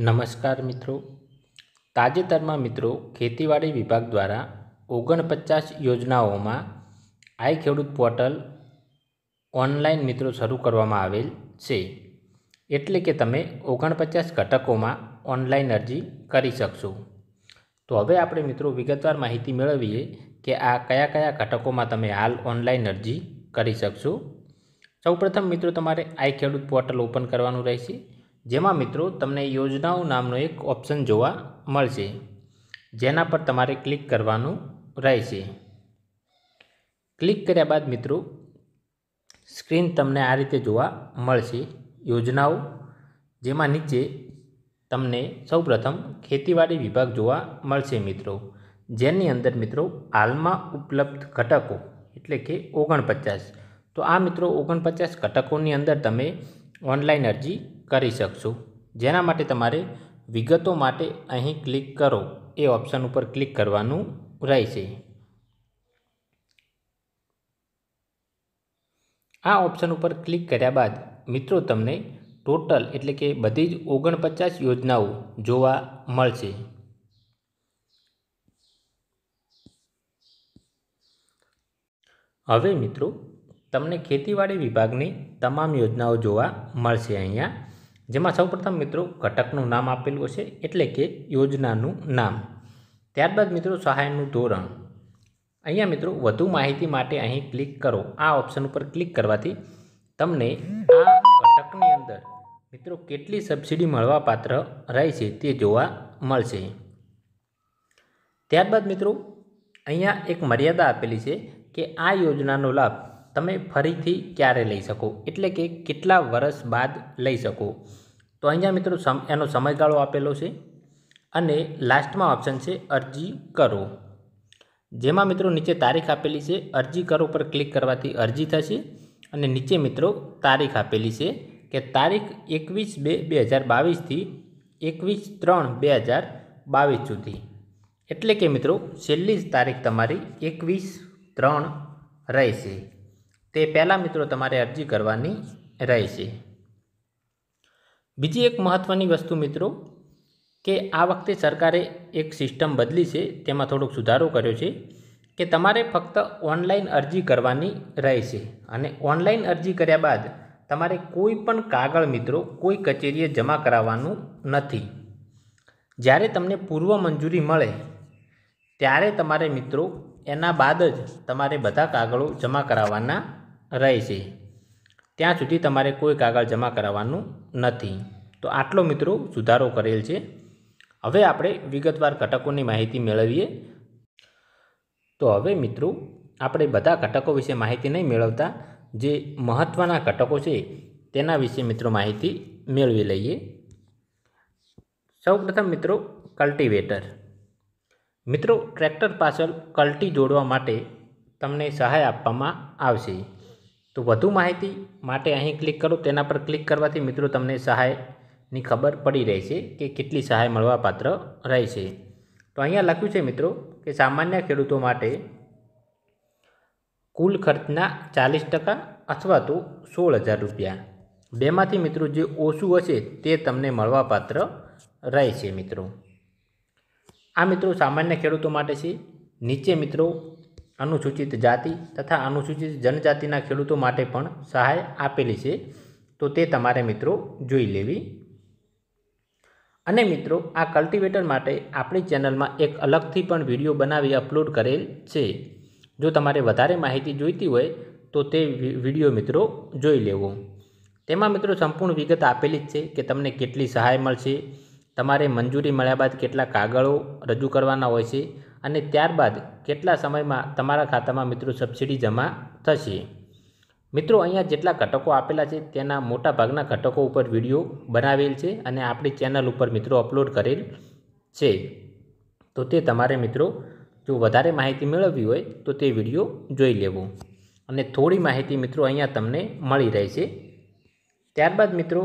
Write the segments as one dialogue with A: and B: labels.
A: નમસ્કાર મિત્રો તાજેતરમાં મિત્રો ખેતીવાડી વિભાગ દ્વારા ઓગણપચાસ યોજનાઓમાં આઈ ખેડૂત પોર્ટલ ઓનલાઈન મિત્રો શરૂ કરવામાં આવેલ છે એટલે કે તમે ઓગણપચાસ ઘટકોમાં ઓનલાઈન અરજી કરી શકશો તો હવે આપણે મિત્રો વિગતવાર માહિતી મેળવીએ કે આ કયા કયા ઘટકોમાં તમે હાલ ઓનલાઈન અરજી કરી શકશો સૌપ્રથમ મિત્રો તમારે આઈ ખેડૂત પોર્ટલ ઓપન કરવાનું રહેશે જેમાં મિત્રો તમને યોજનાઓ નામનો એક ઓપ્શન જોવા મળશે જેના પર તમારે ક્લિક કરવાનું રહેશે ક્લિક કર્યા બાદ મિત્રો સ્ક્રીન તમને આ રીતે જોવા મળશે યોજનાઓ જેમાં નીચે તમને સૌપ્રથમ ખેતીવાડી વિભાગ જોવા મળશે મિત્રો જેની અંદર મિત્રો હાલમાં ઉપલબ્ધ ઘટકો એટલે કે ઓગણપચાસ તો આ મિત્રો ઓગણપચાસ ઘટકોની અંદર તમે ઓનલાઈન અરજી કરી શકશો જેના માટે તમારે વિગતો માટે અહીં ક્લિક કરો એ ઓપ્શન ઉપર ક્લિક કરવાનું રહેશે આ ઓપ્શન ઉપર ક્લિક કર્યા બાદ મિત્રો તમને ટોટલ એટલે કે બધી જ ઓગણપચાસ યોજનાઓ જોવા મળશે હવે મિત્રો તમને ખેતીવાડી વિભાગની તમામ યોજનાઓ જોવા મળશે અહીંયા જેમાં સૌપ્રથમ મિત્રો ઘટકનું નામ આપેલું હશે એટલે કે યોજનાનું નામ ત્યારબાદ મિત્રો સહાયનું ધોરણ અહીંયા મિત્રો વધુ માહિતી માટે અહીં ક્લિક કરો આ ઓપ્શન ઉપર ક્લિક કરવાથી તમને આ ઘટકની અંદર મિત્રો કેટલી સબસિડી મળવાપાત્ર છે તે જોવા મળશે ત્યારબાદ મિત્રો અહીંયા એક મર્યાદા આપેલી છે કે આ યોજનાનો લાભ તમે ફરીથી ક્યારે લઈ શકો એટલે કે કેટલા વર્ષ બાદ લઈ શકો તો અહીંયા મિત્રો એનો સમયગાળો આપેલો છે અને લાસ્ટમાં ઓપ્શન છે અરજી કરો જેમાં મિત્રો નીચે તારીખ આપેલી છે અરજી કરો પર ક્લિક કરવાથી અરજી થશે અને નીચે મિત્રો તારીખ આપેલી છે કે તારીખ એકવીસ બે બે હજાર બાવીસથી એકવીસ ત્રણ બે હજાર બાવીસ સુધી એટલે કે મિત્રો છેલ્લી તારીખ તમારી એકવીસ ત્રણ રહેશે તે પહેલાં મિત્રો તમારે અરજી કરવાની રહેશે બીજી એક મહત્ત્વની વસ્તુ મિત્રો કે આ વખતે સરકારે એક સિસ્ટમ બદલી છે તેમાં થોડોક સુધારો કર્યો છે કે તમારે ફક્ત ઓનલાઈન અરજી કરવાની રહેશે અને ઓનલાઈન અરજી કર્યા બાદ તમારે કોઈ પણ કાગળ મિત્રો કોઈ કચેરીએ જમા કરાવવાનું નથી જ્યારે તમને પૂર્વ મંજૂરી મળે ત્યારે તમારે મિત્રો એના બાદ જ તમારે બધા કાગળો જમા કરાવવાના રહેશે ત્યાં સુધી તમારે કોઈ કાગળ જમા કરાવવાનું નથી તો આટલો મિત્રો સુધારો કરેલ છે હવે આપણે વિગતવાર ઘટકોની માહિતી મેળવીએ તો હવે મિત્રો આપણે બધા ઘટકો વિશે માહિતી નહીં મેળવતા જે મહત્ત્વના ઘટકો છે તેના વિશે મિત્રો માહિતી મેળવી લઈએ સૌપ્રથમ મિત્રો કલ્ટિવેટર મિત્રો ટ્રેક્ટર પાછળ કલ્ટી જોડવા માટે તમને સહાય આપવામાં આવશે તો વધુ માહિતી માટે અહીં ક્લિક કરો તેના પર ક્લિક કરવાથી મિત્રો તમને સહાયની ખબર પડી રહી છે કે કેટલી સહાય મળવાપાત્ર છે તો અહીંયા લખ્યું છે મિત્રો કે સામાન્ય ખેડૂતો માટે કુલ ખર્ચના ચાલીસ ટકા અથવા તો સોળ હજાર રૂપિયા બેમાંથી મિત્રો જે ઓછું હશે તે તમને મળવાપાત્ર રહે છે મિત્રો આ મિત્રો સામાન્ય ખેડૂતો માટે છે નીચે મિત્રો અનુસૂચિત જાતિ તથા અનુસૂચિત જનજાતિના ખેડૂતો માટે પણ સહાય આપેલી છે તો તે તમારે મિત્રો જોઈ લેવી અને મિત્રો આ કલ્ટિવેટર માટે આપણી ચેનલમાં એક અલગથી પણ વિડીયો બનાવી અપલોડ કરેલ છે જો તમારે વધારે માહિતી જોઈતી હોય તો તે વિડીયો મિત્રો જોઈ લેવો તેમાં મિત્રો સંપૂર્ણ વિગત આપેલી જ છે કે તમને કેટલી સહાય મળશે તમારે મંજૂરી મળ્યા બાદ કેટલા કાગળો રજૂ કરવાના હોય છે અને ત્યારબાદ કેટલા સમયમાં તમારા ખાતામાં મિત્રો સબસિડી જમા થશે મિત્રો અહીંયા જેટલા ઘટકો આપેલા છે તેના મોટા ભાગના ઘટકો ઉપર વિડીયો બનાવેલ છે અને આપણી ચેનલ ઉપર મિત્રો અપલોડ કરેલ છે તો તે તમારે મિત્રો જો વધારે માહિતી મેળવવી હોય તો તે વિડીયો જોઈ લેવો અને થોડી માહિતી મિત્રો અહીંયા તમને મળી રહે છે ત્યારબાદ મિત્રો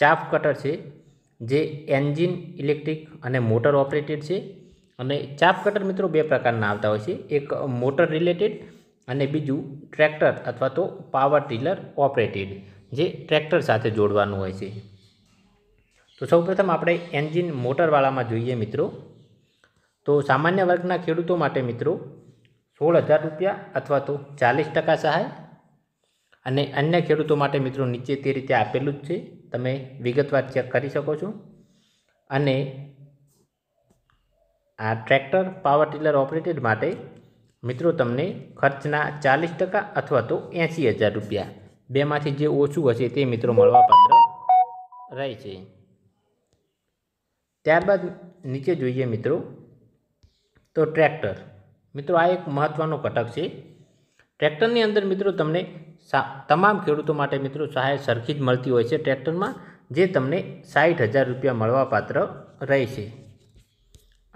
A: ચાફ કટર છે જે એન્જિન ઇલેક્ટ્રિક અને મોટર ઓપરેટેડ છે અને ચાપ કટર મિત્રો બે પ્રકારના આવતા હોય છે એક મોટર રિલેટેડ અને બીજું ટ્રેક્ટર અથવા તો પાવર ટીલર ઓપરેટેડ જે ટ્રેક્ટર સાથે જોડવાનું હોય છે તો સૌપ્રથમ આપણે એન્જિન મોટરવાળામાં જોઈએ મિત્રો તો સામાન્ય વર્ગના ખેડૂતો માટે મિત્રો સોળ હજાર રૂપિયા અથવા તો ચાલીસ ટકા સહાય અને અન્ય ખેડૂતો માટે મિત્રો નીચે તે રીતે આપેલું જ છે તમે વિગતવાર ચેક કરી શકો છો અને આ ટ્રેક્ટર પાવર ટીલર ઓપરેટેડ માટે મિત્રો તમને ખર્ચના ચાલીસ ટકા અથવા તો એંસી હજાર રૂપિયા બેમાંથી જે ઓછું હશે તે મિત્રો મળવાપાત્ર રહે છે ત્યારબાદ નીચે જોઈએ મિત્રો તો ટ્રેક્ટર મિત્રો આ એક મહત્ત્વનો ઘટક છે ટ્રેક્ટરની અંદર મિત્રો તમને તમામ ખેડૂતો માટે મિત્રો સહાય સરખી જ મળતી હોય છે ટ્રેક્ટરમાં જે તમને સાઠ હજાર રૂપિયા મળવાપાત્ર રહે છે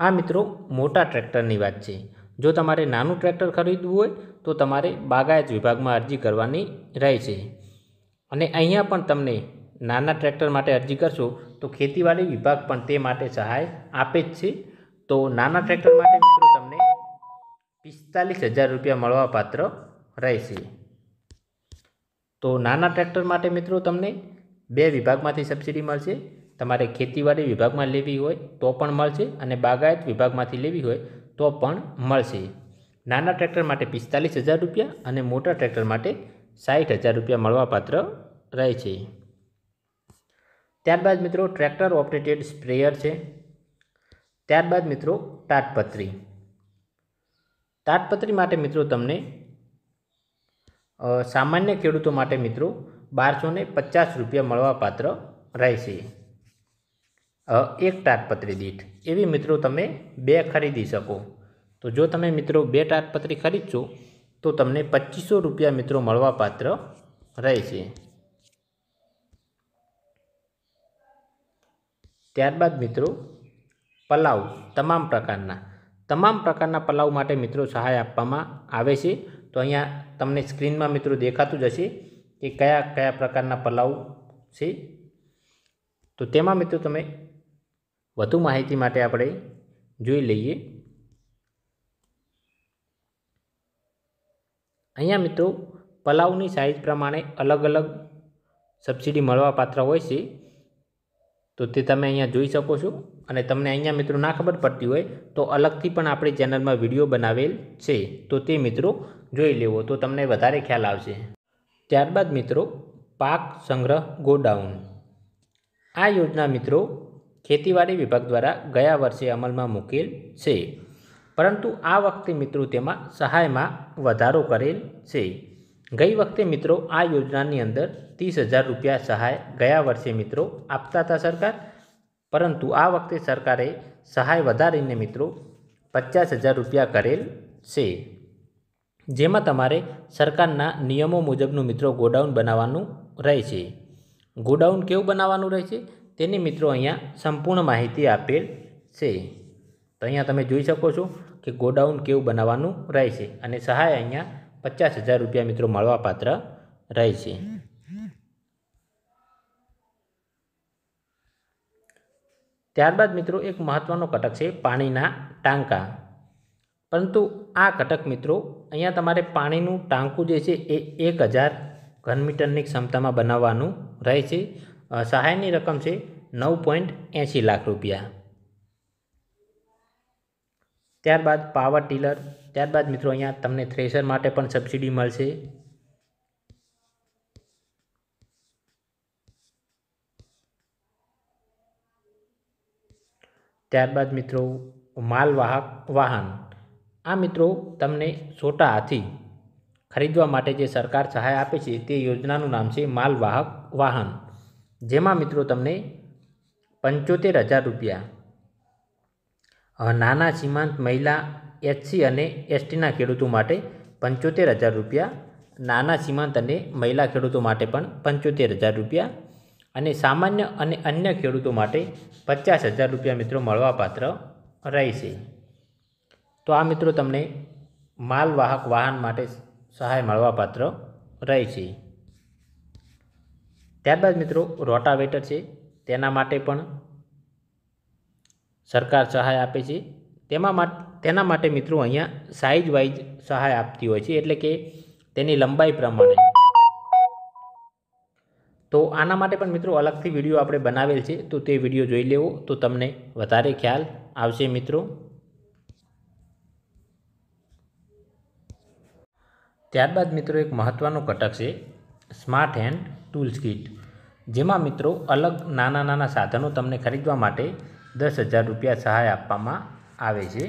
A: આ મિત્રો મોટા ટ્રેક્ટરની વાત છે જો તમારે નાનું ટ્રેક્ટર ખરીદવું હોય તો તમારે બાગાયત વિભાગમાં અરજી કરવાની રહેશે અને અહીંયા પણ તમને નાના ટ્રેક્ટર માટે અરજી કરશો તો ખેતીવાડી વિભાગ પણ તે માટે સહાય આપે જ છે તો નાના ટ્રેક્ટર માટે મિત્રો તમને પિસ્તાલીસ હજાર રૂપિયા મળવાપાત્ર રહેશે તો નાના ટ્રેક્ટર માટે મિત્રો તમને બે વિભાગમાંથી સબસિડી મળશે તમારે ખેતીવાડી વિભાગમાં લેવી હોય તો પણ મળશે અને બાગાયત વિભાગમાંથી લેવી હોય તો પણ મળશે નાના ટ્રેક્ટર માટે પિસ્તાલીસ હજાર રૂપિયા અને મોટા ટ્રેક્ટર માટે સાઠ હજાર રૂપિયા મળવાપાત્ર રહે છે ત્યારબાદ મિત્રો ટ્રેક્ટર ઓપરેટેડ સ્પ્રેયર છે ત્યારબાદ મિત્રો તાટપત્રી તાટપત્રી માટે મિત્રો તમને સામાન્ય ખેડૂતો માટે મિત્રો બારસો પચાસ રૂપિયા મળવાપાત્ર રહેશે એક તાટપત્રી દીઠ એવી મિત્રો તમે બે ખરીદી શકો તો જો તમે મિત્રો બે તાટપત્રી ખરીદશો તો તમને પચીસો રૂપિયા મિત્રો મળવાપાત્ર રહેશે ત્યારબાદ મિત્રો પલાવ તમામ પ્રકારના તમામ પ્રકારના પલાવ માટે મિત્રો સહાય આપવામાં આવે છે તો અહીંયા તમને સ્ક્રીનમાં મિત્રો દેખાતું જ હશે કે કયા કયા પ્રકારના પલાવ છે તો તેમાં મિત્રો તમે વધુ માહિતી માટે આપણે જોઈ લઈએ અહીંયા મિત્રો પલાવની સાઇઝ પ્રમાણે અલગ અલગ સબસિડી પાત્ર હોય છે તો તે તમે અહીંયા જોઈ શકો છો અને તમને અહીંયા મિત્રો ના ખબર પડતી હોય તો અલગથી પણ આપણે ચેનલમાં વિડીયો બનાવેલ છે તો તે મિત્રો જોઈ લેવો તો તમને વધારે ખ્યાલ આવશે ત્યારબાદ મિત્રો પાક સંગ્રહ ગોડાઉન આ યોજના મિત્રો ખેતીવાડી વિભાગ દ્વારા ગયા વર્ષે અમલમાં મૂકેલ છે પરંતુ આ વખતે મિત્રો તેમાં સહાયમાં વધારો કરેલ છે ગઈ વખતે મિત્રો આ યોજનાની અંદર ત્રીસ હજાર રૂપિયા સહાય ગયા વર્ષે મિત્રો આપતા હતા સરકાર પરંતુ આ વખતે સરકારે સહાય વધારીને મિત્રો પચાસ હજાર રૂપિયા કરેલ છે જેમાં તમારે સરકારના નિયમો મુજબનું મિત્રો ગોડાઉન બનાવવાનું રહે છે ગોડાઉન કેવું બનાવવાનું રહેશે તેની મિત્રો અહીંયા સંપૂર્ણ માહિતી આપેલ છે તો અહીંયા તમે જોઈ શકો છો કે ગોડાઉન કેવું બનાવવાનું રહેશે અને સહાય અહીંયા પચાસ હજાર રૂપિયા મિત્રો મળવાપાત્ર રહેશે ત્યારબાદ મિત્રો એક મહત્ત્વનો ઘટક છે પાણીના ટાંકા પરંતુ આ ઘટક મિત્રો અહીંયા તમારે પાણીનું ટાંકું જે છે એ એક હજાર ઘન મીટરની ક્ષમતામાં બનાવવાનું રહે છે સહાયની રકમ છે નવ પોઈન્ટ એંસી લાખ રૂપિયા ત્યારબાદ પાવર ટીલર ત્યારબાદ મિત્રો અહીંયા તમને થ્રેશર માટે પણ સબસિડી મળશે ત્યારબાદ મિત્રો માલવાહક વાહન આ મિત્રો તમને છોટા હાથી ખરીદવા માટે જે સરકાર સહાય આપે છે તે યોજનાનું નામ છે માલવાહક વાહન જેમાં મિત્રો તમને પંચોતેર હજાર રૂપિયા નાના સીમાંત મહિલા એચસી અને એસટીના ખેડૂતો માટે પંચોતેર હજાર રૂપિયા નાના સીમાંત અને મહિલા ખેડૂતો માટે પણ પંચોતેર હજાર રૂપિયા અને સામાન્ય અને અન્ય ખેડૂતો માટે પચાસ હજાર રૂપિયા મિત્રો મળવાપાત્ર રહેશે તો આ મિત્રો તમને માલવાહક વાહન માટે સહાય મળવાપાત્ર રહેશે ત્યારબાદ મિત્રો રોટાવેટર છે તેના માટે પણ સરકાર સહાય આપે છે તેમાં તેના માટે મિત્રો અહીંયા સાઇઝ વાઇઝ સહાય આપતી હોય છે એટલે કે તેની લંબાઈ પ્રમાણે તો આના માટે પણ મિત્રો અલગથી વિડીયો આપણે બનાવેલ છે તો તે વિડીયો જોઈ લેવો તો તમને વધારે ખ્યાલ આવશે મિત્રો ત્યારબાદ મિત્રો એક મહત્ત્વનો ઘટક છે સ્માર્ટ હેન્ડ ટૂલ્સ કિટ જેમાં મિત્રો અલગ નાના નાના સાધનો તમને ખરીદવા માટે દસ હજાર રૂપિયા સહાય આપવામાં આવે છે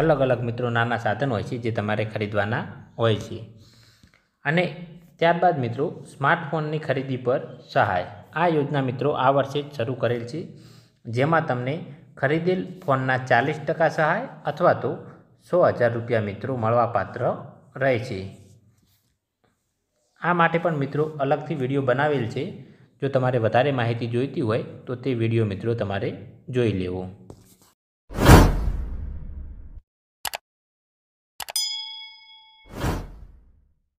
A: અલગ અલગ મિત્રો નાના સાધન હોય છે જે તમારે ખરીદવાના હોય છે અને ત્યારબાદ મિત્રો સ્માર્ટફોનની ખરીદી પર સહાય આ યોજના મિત્રો આ વર્ષે જ શરૂ કરેલ છે જેમાં તમને ખરીદેલ ફોનના ચાલીસ ટકા સહાય અથવા તો સો હજાર રૂપિયા મિત્રો મળવાપાત્ર રહે છે આ માટે પણ મિત્રો અલગથી વિડીયો બનાવેલ છે જો તમારે વધારે માહિતી જોઈતી હોય તો તે વિડીયો મિત્રો તમારે જોઈ લેવો